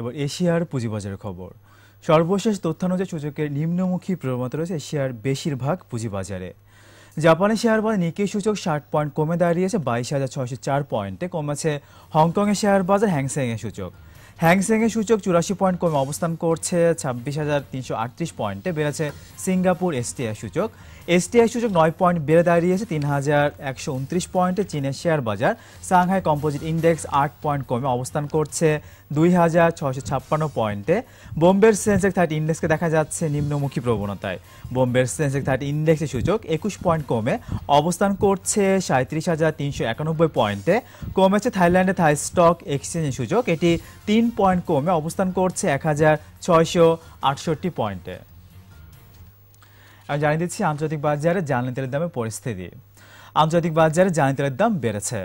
এবার এশিয়ার পুঁজিবাজারের খবর সর্বশেষ তথ্যানুযায়ী সূচকের নিম্নমুখী প্রবণতা রয়েছে এশিয়ার বেশিরভাগ পুঁজিবাজারে জাপানের শেয়ার বাজার নিকেই সূচক ষাট পয়েন্ট কমে দাঁড়িয়েছে বাইশ হাজার ছয়শো চার পয়েন্টে কমেছে হংকংয়ের শেয়ার বাজার হ্যাংসেংয়ের সূচক হ্যাংসেংয়ের সূচক চুরাশি পয়েন্ট কমে অবস্থান করছে ছাব্বিশ হাজার তিনশো আটত্রিশ পয়েন্টে বেড়েছে সিঙ্গাপুর এসটিআই সূচক এসটিআই সূচক নয় পয়েন্ট বেড়ে দাঁড়িয়েছে তিন হাজার একশো উনত্রিশ পয়েন্টে চীনের শেয়ার বাজার সাংহাই কম্পোজিট ইন্ডেক্স আট পয়েন্ট কমে অবস্থান করছে দুই হাজার ছশো ছাপ্পান্ন পয়েন্টে বোম্বের সেন্সেক থার্টি ইন্ডেক্সকে দেখা যাচ্ছে নিম্নমুখী প্রবণতায় বোম্বের সেন্সেক থার্টি ইন্ডেক্সের সূচক একুশ পয়েন্ট কমে অবস্থান করছে সাঁত্রিশ হাজার তিনশো একানব্বই পয়েন্টে কমেছে থাইল্যান্ডে থাই স্টক এক্সচেঞ্জের সূচক এটি তিন পয়েন্ট কমে অবস্থান করছে এক হাজার ছয়শো আটষট্টি পয়েন্টে আমি জানিয়ে দিচ্ছি আন্তর্জাতিক বাজারে জ্বালানি তেলের দামের পরিস্থিতি আন্তর্জাতিক বাজারে জ্বালানি তেলের দাম বেড়েছে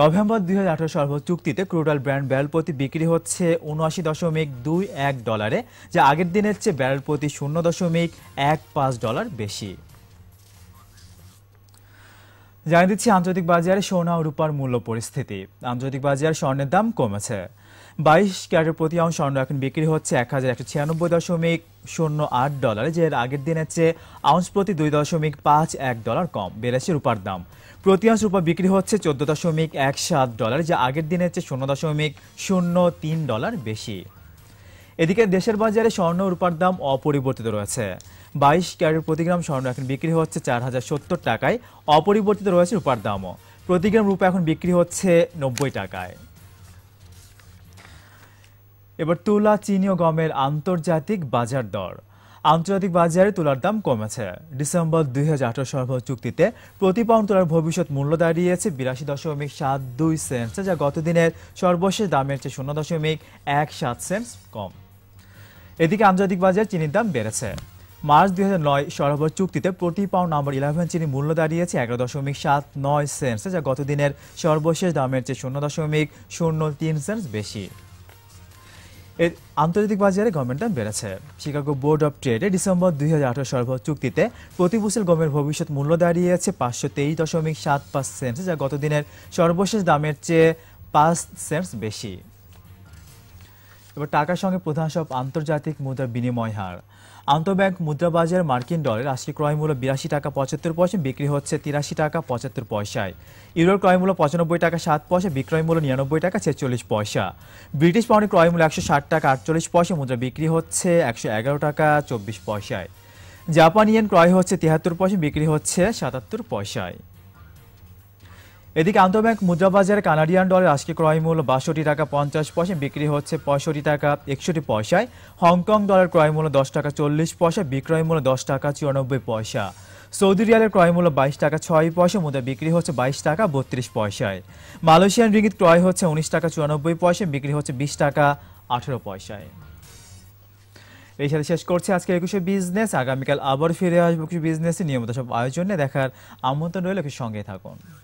নভেম্বর দুই হাজার সর্বোচ্চ চুক্তিতে ক্রুডাল ব্র্যান্ড ব্যারেল প্রতি বিক্রি হচ্ছে উনআশি দশমিক দুই এক ডলারে যা আগের দিনের চেয়ে ব্যারেল প্রতি শূন্য দশমিক এক পাঁচ ডলার বেশি জানিয়ে দিচ্ছি আন্তর্জাতিক বাজারে সোনা ও রূপার মূল্য পরিস্থিতি আন্তর্জাতিক বাজারে স্বর্ণের দাম কমেছে বাইশ ক্যারেটের প্রতি অংশ স্বর্ণ এখন বিক্রি হচ্ছে এক হাজার একশো ছিয়ানব্বই দশমিক শূন্য আট ডলার যে আগের দিনের চেয়ে আউন্স প্রতি দুই দশমিক পাঁচ এক ডলার কম বেড়েছে রূপার দাম প্রতি অংশ রূপা বিক্রি হচ্ছে চোদ্দ দশমিক এক সাত ডলার যা আগের দিনের চেয়ে শূন্য দশমিক শূন্য তিন ডলার বেশি এদিকে দেশের বাজারে স্বর্ণ রূপার দাম অপরিবর্তিত রয়েছে বাইশ ক্যারেট প্রতি গ্রাম স্বর্ণ এখন বিক্রি হচ্ছে চার হাজার সত্তর টাকায় অপরিবর্তিত রয়েছে রূপার দামও প্রতি গ্রাম রূপা এখন বিক্রি হচ্ছে নব্বই টাকায় এবার তুলা চিনি ও গমের আন্তর্জাতিক বাজার দর আন্তর্জাতিক বাজারে তুলার দাম কমেছে ডিসেম্বর দুই হাজার সরবরাহ চুক্তিতে প্রতি পাউন্ড তুলার ভবিষ্যৎ মূল্য দাঁড়িয়েছে বিরাশি দশমিক সাত দুই সেন্টস যা গতদিনের সর্বশেষ দামের চেয়ে শূন্য দশমিক এক সাত সেন্টস কম এদিকে আন্তর্জাতিক বাজারে চিনির দাম বেড়েছে মার্চ দুই সরবরাহ চুক্তিতে প্রতি পাউন্ড নাম্বার ইলেভেন চিনি মূল্য দাঁড়িয়েছে এগারো দশমিক সাত নয় সেন্টস যা গতদিনের সর্বশেষ দামের চেয়ে শূন্য দশমিক শূন্য তিন সেন্টস বেশি এর আন্তর্জাতিক বাজারে গমের দাম বেড়েছে শিকাগো বোর্ড অব ট্রেডে ডিসেম্বর দুই হাজার আঠারো চুক্তিতে প্রতি বুসেল গমের ভবিষ্যৎ মূল্য দাঁড়িয়েছে পাঁচশো তেইশ দশমিক সাত পাঁচ সেন্টস যা গতদিনের সর্বশেষ দামের চেয়ে পাঁচ সেন্টস বেশি এবার টাকার সঙ্গে প্রধান সব আন্তর্জাতিক মুদ্রা বিনিময় হার আন্তর্ব্যাংক মুদ্রা বাজার মার্কিন ডলার আজকে ক্রয়মূল্য বিরাশি টাকা পঁচাত্তর পয়সা বিক্রি হচ্ছে তিরাশি টাকা পঁচাত্তর পয়সায় ইউরোর ক্রয়মূল্য পঁচানব্বই টাকা সাত পয়সা বিক্রয়মূল্য নিরানব্বই টাকা ছেচল্লিশ পয়সা ব্রিটিশ পাউন্ডের ক্রয়মূল্য একশো ষাট টাকা আটচল্লিশ পয়সা মুদ্রা বিক্রি হচ্ছে একশো এগারো টাকা চব্বিশ পয়সায় জাপানিয়ান ক্রয় হচ্ছে তিয়াত্তর পয়সা বিক্রি হচ্ছে সাতাত্তর পয়সায় এদিকে আন্তর্ব্যাংক মুদ্রাবাজারে কানাডিয়ান ডলার আজকে ক্রয় মূল্য বাষট্টি টাকা পঞ্চাশ পয়সা বিক্রি হচ্ছে পঁয়ষট্টি টাকা একষট্টি পয়সায় হংকং ডলার ক্রয় মূল্য দশ টাকা চল্লিশ পয়সা বিক্রয় মূল্য দশ টাকা চুরানব্বই পয়সা সৌদি রিয়ালের ক্রয় মূল্য বাইশ টাকা ছয় পয়সা মুদ্রা বিক্রি হচ্ছে বাইশ টাকা বত্রিশ পয়সায় মালয়েশিয়ান রিঙ্গিত ক্রয় হচ্ছে উনিশ টাকা চুরানব্বই পয়সা বিক্রি হচ্ছে বিশ টাকা আঠেরো পয়সায় এই সাথে শেষ করছে আজকে একুশে বিজনেস আগামীকাল আবার ফিরে আসবো কিছু বিজনেসে নিয়মিত সব আয়োজনে দেখার আমন্ত্রণ রইল সঙ্গে থাকুন